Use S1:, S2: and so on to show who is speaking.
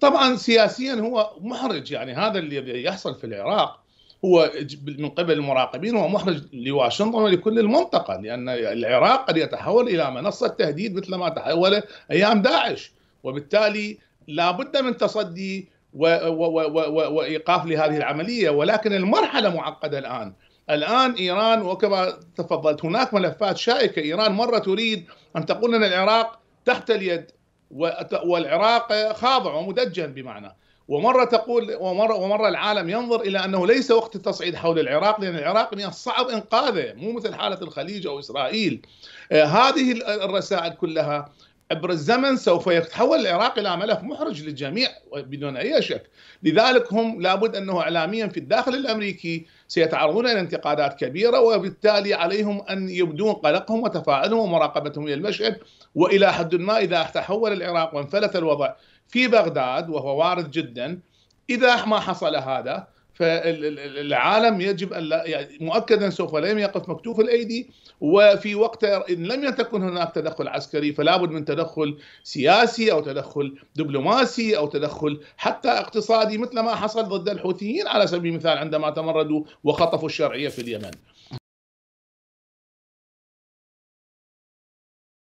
S1: طبعا سياسيا هو محرج يعني هذا اللي يحصل في العراق هو من قبل المراقبين هو محرج لواشنطن ولكل المنطقة لأن العراق قد يتحول إلى منصة تهديد مثل ما تحول أيام داعش وبالتالي لا بد من تصدي وإيقاف لهذه العملية ولكن المرحلة معقدة الآن الآن إيران وكما تفضلت هناك ملفات شائكة إيران مرة تريد أن تقول أن العراق تحت اليد والعراق خاضع ومدجن بمعنى ومره تقول ومره ومره العالم ينظر الى انه ليس وقت التصعيد حول العراق لان العراق من الصعب انقاذه مو مثل حاله الخليج او اسرائيل آه، هذه الرسائل كلها عبر الزمن سوف يتحول العراق الى ملف محرج للجميع بدون اي شك، لذلك هم لابد انه اعلاميا في الداخل الامريكي سيتعرضون الى انتقادات كبيره وبالتالي عليهم ان يبدون قلقهم وتفاعلهم ومراقبتهم للمشهد والى حد ما اذا تحول العراق وانفلت الوضع في بغداد وهو وارد جدا اذا ما حصل هذا فالعالم يجب ان لا يعني مؤكدا سوف لم يقف مكتوف الايدي وفي وقت ان لم تكن هناك تدخل عسكري فلا بد من تدخل سياسي او تدخل دبلوماسي او تدخل حتى اقتصادي مثل ما حصل ضد الحوثيين على سبيل المثال عندما تمردوا وخطفوا الشرعيه في اليمن.